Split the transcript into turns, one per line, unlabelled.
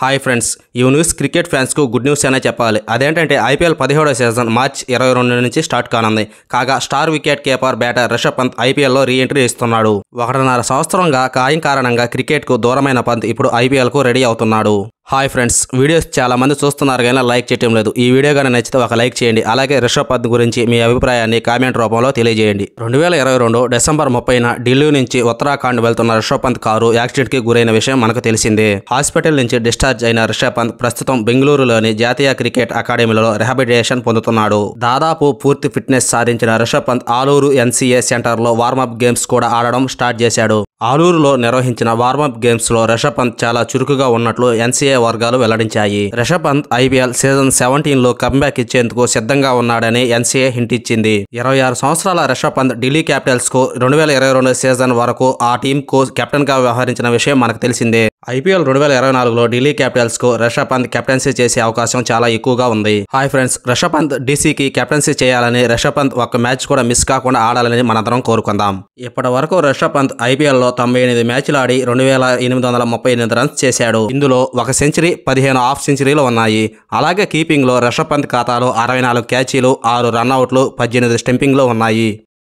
hi friends ఈ news cricket ఫ్యాన్స్కు good news అనే చెప్పాలి అదేంటంటే ఐపీఎల్ పదిహేడో సీజన్ మార్చ్ ఇరవై రెండు నుంచి స్టార్ట్ కానుంది కాగా star wicket keeper batter Rishabh Pant ఐపీఎల్లో రీ ఎంట్రీ ఇస్తున్నాడు ఒకటిన్నర సంవత్సరంగా కాయం కారణంగా క్రికెట్కు దూరమైన పంత్ ఇప్పుడు ఐపీఎల్కు రెడీ అవుతున్నాడు హాయ్ ఫ్రెండ్స్ వీడియోస్ చాలామంది చూస్తున్నారు కానీ లైక్ చేయడం లేదు ఈ వీడియో కానీ నచ్చితే ఒక లైక్ చేయండి అలాగే రిషభ్ పంత్ గురించి మీ అభిప్రాయాన్ని కామెంట్ రూపంలో తెలియజేయండి రెండు వేల ఇరవై రెండు డిసెంబర్ ముప్పైన ఢిల్లీ నుంచి ఉత్తరాఖండ్ వెళ్తున్న రిషభ్ పంత్ కారు యాక్సిడెంట్కి గురైన విషయం మనకు తెలిసిందే హాస్పిటల్ నుంచి డిశ్చార్జ్ అయిన రిషభ్ పంత్ ప్రస్తుతం బెంగళూరులోని జాతీయ క్రికెట్ అకాడమీలో రిహాబిలిటేషన్ పొందుతున్నాడు దాదాపు పూర్తి ఫిట్నెస్ సాధించిన రిషభ్ పంత్ ఆలూరు ఎన్సీఏ సెంటర్లో వార్మప్ గేమ్స్ కూడా ఆడడం స్టార్ట్ చేశాడు ఆలూరులో నిర్వహించిన వార్మప్ గేమ్స్లో రిషబ్ పంత్ చాలా చురుకుగా ఉన్నట్లు ఎన్సీఏ వర్గాలు వెల్లడించాయి రిషబ్ పంత్ ఐపీఎల్ సీజన్ సెవెంటీన్లో కమ్బ్యాక్ ఇచ్చేందుకు సిద్ధంగా ఉన్నాడని ఎన్సీఏ హింట్ ఇచ్చింది ఇరవై ఆరు సంవత్సరాల రిషబ్ పంత్ ఢిల్లీ క్యాపిటల్స్కు రెండు వేల ఇరవై రెండు సీజన్ వరకు ఆ టీంకు కెప్టెన్గా వ్యవహరించిన విషయం మనకు తెలిసిందే ఐపీఎల్ రెండు వేల ఇరవై నాలుగులో ఢిల్లీ క్యాపిటల్స్ కు పంత్ కెప్టెన్సీ చేసే అవకాశం చాలా ఎక్కువగా ఉంది హాయ్ ఫ్రెండ్స్ రిషబ్ పంత్ డీసీకి కెప్టెన్సీ చేయాలని రిషబ్ పంత్ ఒక్క మ్యాచ్ కూడా మిస్ కాకుండా ఆడాలని మనందరం కోరుకుందాం ఇప్పటి వరకు రిషబ్ పంత్ ఐపీఎల్లో తొంభై ఎనిమిది మ్యాచ్లు ఆడి రెండు వేల ఎనిమిది వందల ముప్పై ఎనిమిది రన్స్ చేశాడు ఇందులో ఒక సెంచరీ పదిహేను హాఫ్ సెంచరీలు ఉన్నాయి అలాగే కీపింగ్లో రిషబ్ పంత్ ఖాతాలో అరవై నాలుగు క్యాచీలు ఆరు రన్అట్లు పద్దెనిమిది స్టెంపింగ్లు ఉన్నాయి